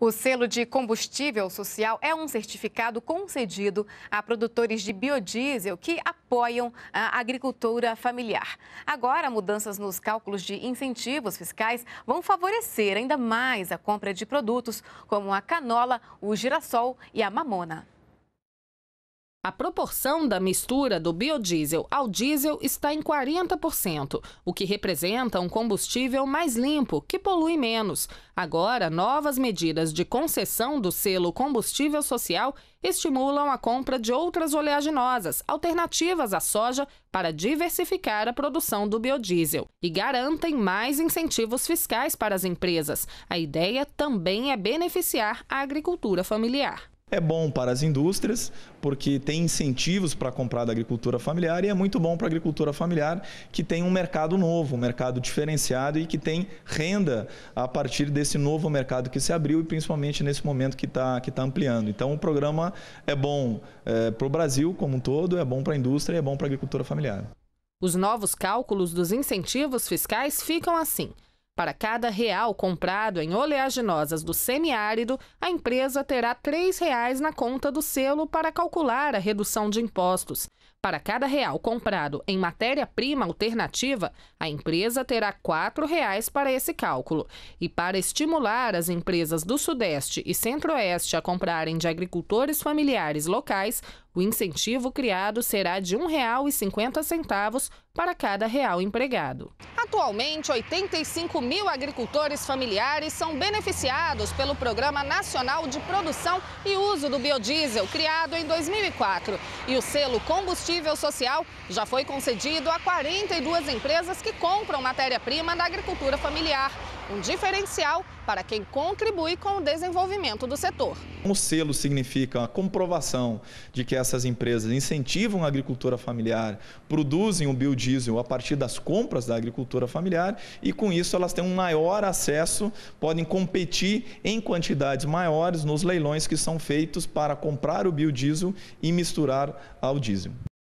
O selo de combustível social é um certificado concedido a produtores de biodiesel que apoiam a agricultura familiar. Agora, mudanças nos cálculos de incentivos fiscais vão favorecer ainda mais a compra de produtos como a canola, o girassol e a mamona. A proporção da mistura do biodiesel ao diesel está em 40%, o que representa um combustível mais limpo, que polui menos. Agora, novas medidas de concessão do selo combustível social estimulam a compra de outras oleaginosas, alternativas à soja, para diversificar a produção do biodiesel e garantem mais incentivos fiscais para as empresas. A ideia também é beneficiar a agricultura familiar. É bom para as indústrias, porque tem incentivos para comprar da agricultura familiar, e é muito bom para a agricultura familiar, que tem um mercado novo, um mercado diferenciado e que tem renda a partir desse novo mercado que se abriu e principalmente nesse momento que está que tá ampliando. Então, o programa é bom é, para o Brasil como um todo, é bom para a indústria e é bom para a agricultura familiar. Os novos cálculos dos incentivos fiscais ficam assim. Para cada real comprado em oleaginosas do semiárido, a empresa terá R$ 3,00 na conta do selo para calcular a redução de impostos. Para cada real comprado em matéria-prima alternativa, a empresa terá R$ 4,00 para esse cálculo. E para estimular as empresas do Sudeste e Centro-Oeste a comprarem de agricultores familiares locais, o incentivo criado será de R$ 1,50 para cada real empregado. Atualmente, 85 mil agricultores familiares são beneficiados pelo Programa Nacional de Produção e Uso do Biodiesel, criado em 2004. E o selo Combustível Social já foi concedido a 42 empresas que compram matéria-prima da agricultura familiar um diferencial para quem contribui com o desenvolvimento do setor. O selo significa a comprovação de que essas empresas incentivam a agricultura familiar, produzem o biodiesel a partir das compras da agricultura familiar e com isso elas têm um maior acesso, podem competir em quantidades maiores nos leilões que são feitos para comprar o biodiesel e misturar ao diesel.